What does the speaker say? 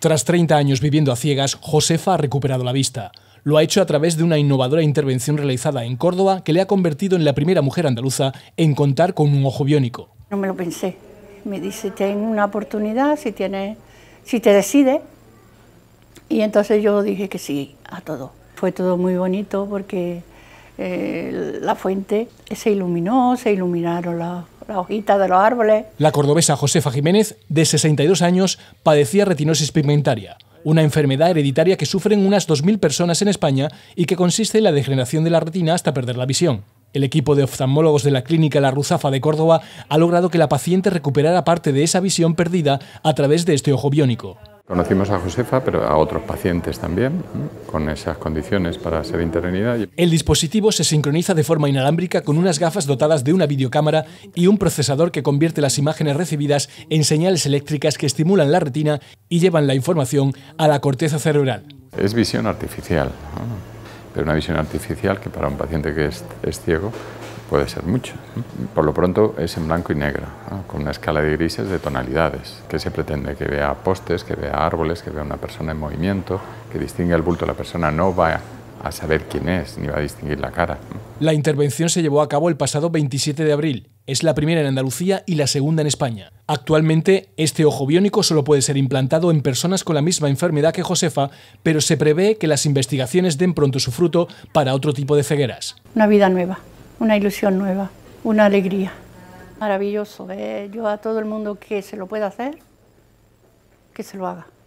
Tras 30 años viviendo a ciegas, Josefa ha recuperado la vista. Lo ha hecho a través de una innovadora intervención realizada en Córdoba que le ha convertido en la primera mujer andaluza en contar con un ojo biónico. No me lo pensé. Me dice, tienes una oportunidad si, tiene, si te decide. Y entonces yo dije que sí a todo. Fue todo muy bonito porque eh, la fuente se iluminó, se iluminaron las la hojita de los árboles. La cordobesa Josefa Jiménez, de 62 años, padecía retinosis pigmentaria, una enfermedad hereditaria que sufren unas 2.000 personas en España y que consiste en la degeneración de la retina hasta perder la visión. El equipo de oftalmólogos de la Clínica La Ruzafa de Córdoba ha logrado que la paciente recuperara parte de esa visión perdida a través de este ojo biónico. Conocimos a Josefa, pero a otros pacientes también, con esas condiciones para ser intervenida. El dispositivo se sincroniza de forma inalámbrica con unas gafas dotadas de una videocámara y un procesador que convierte las imágenes recibidas en señales eléctricas que estimulan la retina y llevan la información a la corteza cerebral. Es visión artificial, pero una visión artificial que para un paciente que es ciego puede ser mucho. Por lo pronto es en blanco y negro, con una escala de grises de tonalidades, que se pretende que vea postes, que vea árboles, que vea una persona en movimiento, que distingue el bulto. La persona no va a saber quién es, ni va a distinguir la cara. La intervención se llevó a cabo el pasado 27 de abril. Es la primera en Andalucía y la segunda en España. Actualmente, este ojo biónico solo puede ser implantado en personas con la misma enfermedad que Josefa, pero se prevé que las investigaciones den pronto su fruto para otro tipo de cegueras. Una vida nueva una ilusión nueva, una alegría. Maravilloso. ¿eh? Yo a todo el mundo que se lo pueda hacer, que se lo haga.